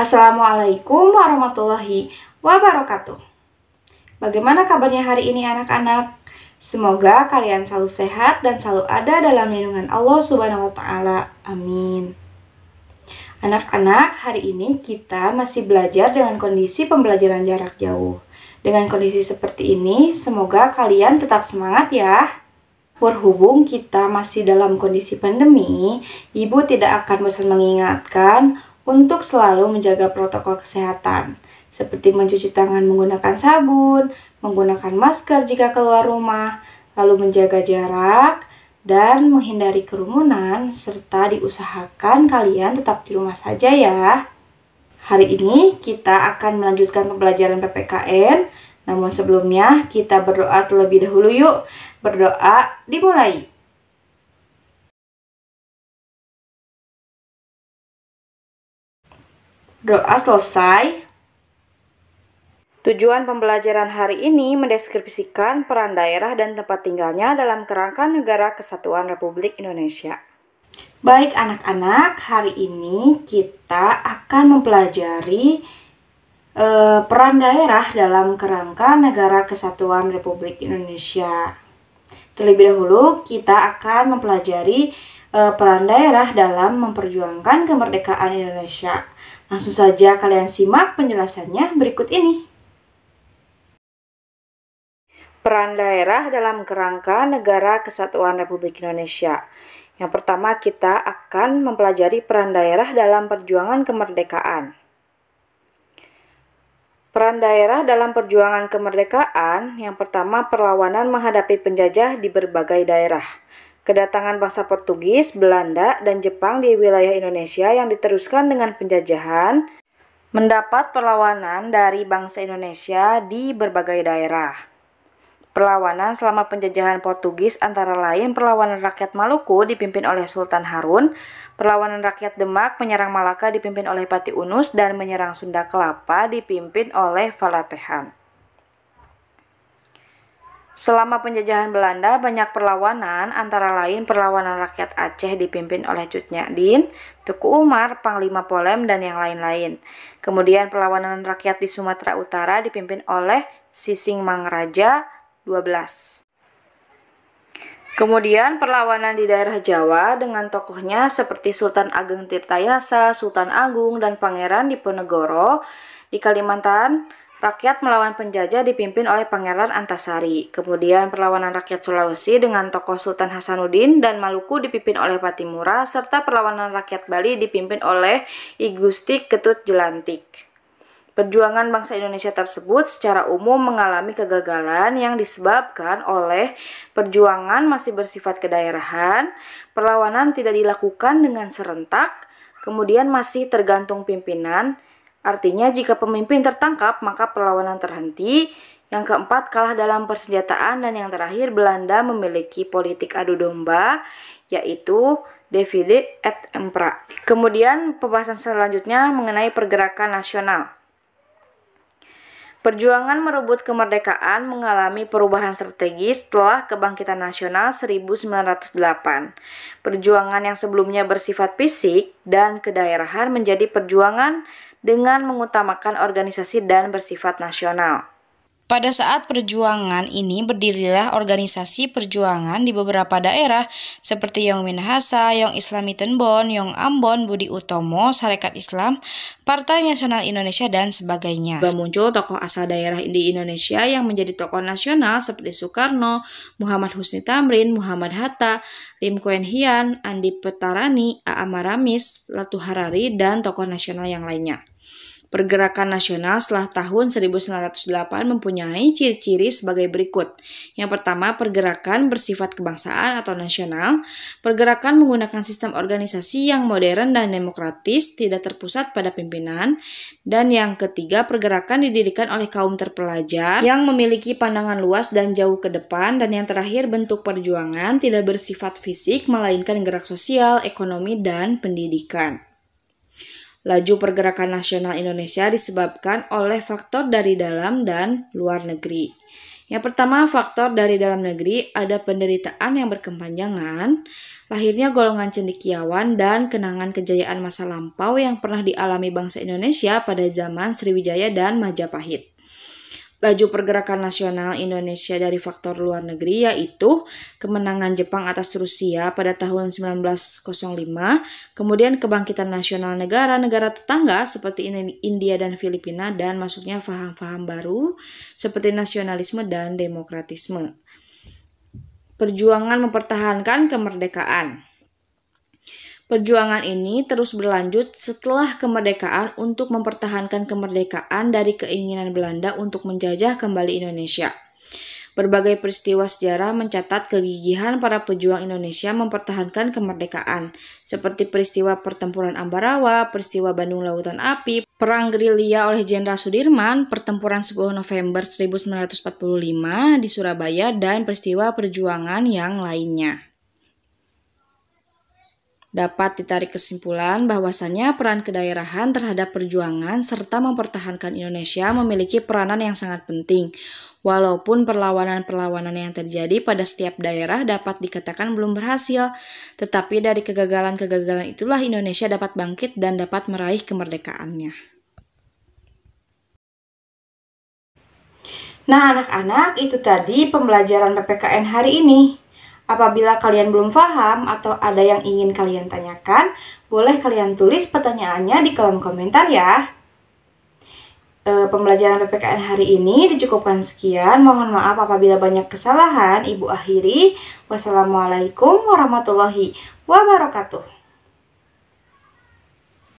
Assalamualaikum warahmatullahi wabarakatuh. Bagaimana kabarnya hari ini anak-anak? Semoga kalian selalu sehat dan selalu ada dalam lindungan Allah Subhanahu wa taala. Amin. Anak-anak, hari ini kita masih belajar dengan kondisi pembelajaran jarak jauh. Dengan kondisi seperti ini, semoga kalian tetap semangat ya. Berhubung kita masih dalam kondisi pandemi, Ibu tidak akan bosan mengingatkan untuk selalu menjaga protokol kesehatan, seperti mencuci tangan menggunakan sabun, menggunakan masker jika keluar rumah, lalu menjaga jarak, dan menghindari kerumunan, serta diusahakan kalian tetap di rumah saja ya. Hari ini kita akan melanjutkan pembelajaran PPKN, namun sebelumnya kita berdoa terlebih dahulu yuk. Berdoa dimulai. Doa selesai. Tujuan pembelajaran hari ini mendeskripsikan peran daerah dan tempat tinggalnya dalam kerangka negara kesatuan Republik Indonesia. Baik anak-anak, hari ini kita akan mempelajari eh, peran daerah dalam kerangka negara kesatuan Republik Indonesia. Terlebih dahulu, kita akan mempelajari uh, peran daerah dalam memperjuangkan kemerdekaan Indonesia. Langsung saja kalian simak penjelasannya berikut ini. Peran daerah dalam kerangka negara kesatuan Republik Indonesia. Yang pertama, kita akan mempelajari peran daerah dalam perjuangan kemerdekaan. Peran daerah dalam perjuangan kemerdekaan yang pertama perlawanan menghadapi penjajah di berbagai daerah. Kedatangan bangsa Portugis, Belanda, dan Jepang di wilayah Indonesia yang diteruskan dengan penjajahan mendapat perlawanan dari bangsa Indonesia di berbagai daerah. Perlawanan selama penjajahan Portugis antara lain perlawanan rakyat Maluku dipimpin oleh Sultan Harun, perlawanan rakyat Demak menyerang Malaka dipimpin oleh Pati Unus, dan menyerang Sunda Kelapa dipimpin oleh Falatehan. Selama penjajahan Belanda, banyak perlawanan, antara lain perlawanan rakyat Aceh dipimpin oleh Cut Din, Tuku Umar, Panglima Polem, dan yang lain-lain. Kemudian perlawanan rakyat di Sumatera Utara dipimpin oleh Sising Mangraja 12. Kemudian perlawanan di daerah Jawa dengan tokohnya seperti Sultan Ageng Tirtayasa, Sultan Agung, dan Pangeran Diponegoro di Kalimantan Rakyat melawan penjajah dipimpin oleh Pangeran Antasari. Kemudian perlawanan rakyat Sulawesi dengan tokoh Sultan Hasanuddin dan Maluku dipimpin oleh Patimura serta perlawanan rakyat Bali dipimpin oleh I Gusti Ketut Jelantik. Perjuangan bangsa Indonesia tersebut secara umum mengalami kegagalan yang disebabkan oleh perjuangan masih bersifat kedaerahan, perlawanan tidak dilakukan dengan serentak, kemudian masih tergantung pimpinan, Artinya jika pemimpin tertangkap maka perlawanan terhenti. Yang keempat kalah dalam persenjataan dan yang terakhir Belanda memiliki politik adu domba yaitu Devide et Empra. Kemudian pembahasan selanjutnya mengenai pergerakan nasional. Perjuangan merebut kemerdekaan mengalami perubahan strategis setelah kebangkitan nasional 1908. Perjuangan yang sebelumnya bersifat fisik dan kedaerahan menjadi perjuangan dengan mengutamakan organisasi dan bersifat nasional. Pada saat perjuangan ini berdirilah organisasi perjuangan di beberapa daerah seperti Yong Minahasa, Yong Islami Tenbon, Yong Ambon, Budi Utomo, Sarekat Islam, Partai Nasional Indonesia, dan sebagainya. Juga muncul tokoh asal daerah di Indonesia yang menjadi tokoh nasional seperti Soekarno, Muhammad Husni Tamrin, Muhammad Hatta, Lim Kuen Hian, Andi Petarani, Aamaramis, Latu Harari, dan tokoh nasional yang lainnya. Pergerakan nasional setelah tahun 1908 mempunyai ciri-ciri sebagai berikut. Yang pertama, pergerakan bersifat kebangsaan atau nasional. Pergerakan menggunakan sistem organisasi yang modern dan demokratis, tidak terpusat pada pimpinan. Dan yang ketiga, pergerakan didirikan oleh kaum terpelajar yang memiliki pandangan luas dan jauh ke depan. Dan yang terakhir, bentuk perjuangan tidak bersifat fisik, melainkan gerak sosial, ekonomi, dan pendidikan. Laju pergerakan nasional Indonesia disebabkan oleh faktor dari dalam dan luar negeri. Yang pertama, faktor dari dalam negeri ada penderitaan yang berkepanjangan, lahirnya golongan cendekiawan dan kenangan kejayaan masa lampau yang pernah dialami bangsa Indonesia pada zaman Sriwijaya dan Majapahit laju pergerakan nasional Indonesia dari faktor luar negeri yaitu kemenangan Jepang atas Rusia pada tahun 1905, kemudian kebangkitan nasional negara-negara tetangga seperti India dan Filipina dan masuknya faham-faham baru seperti nasionalisme dan demokratisme. Perjuangan mempertahankan kemerdekaan Perjuangan ini terus berlanjut setelah kemerdekaan untuk mempertahankan kemerdekaan dari keinginan Belanda untuk menjajah kembali Indonesia. Berbagai peristiwa sejarah mencatat kegigihan para pejuang Indonesia mempertahankan kemerdekaan, seperti peristiwa pertempuran Ambarawa, peristiwa Bandung Lautan Api, perang gerilya oleh Jenderal Sudirman, pertempuran 10 November 1945 di Surabaya, dan peristiwa perjuangan yang lainnya. Dapat ditarik kesimpulan bahwasannya peran kedaerahan terhadap perjuangan serta mempertahankan Indonesia memiliki peranan yang sangat penting. Walaupun perlawanan-perlawanan yang terjadi pada setiap daerah dapat dikatakan belum berhasil, tetapi dari kegagalan-kegagalan itulah Indonesia dapat bangkit dan dapat meraih kemerdekaannya. Nah, anak-anak, itu tadi pembelajaran PPKN hari ini. Apabila kalian belum paham atau ada yang ingin kalian tanyakan, boleh kalian tulis pertanyaannya di kolom komentar ya. E, pembelajaran PPKN hari ini dicukupkan sekian. Mohon maaf apabila banyak kesalahan. Ibu akhiri. Wassalamualaikum warahmatullahi wabarakatuh.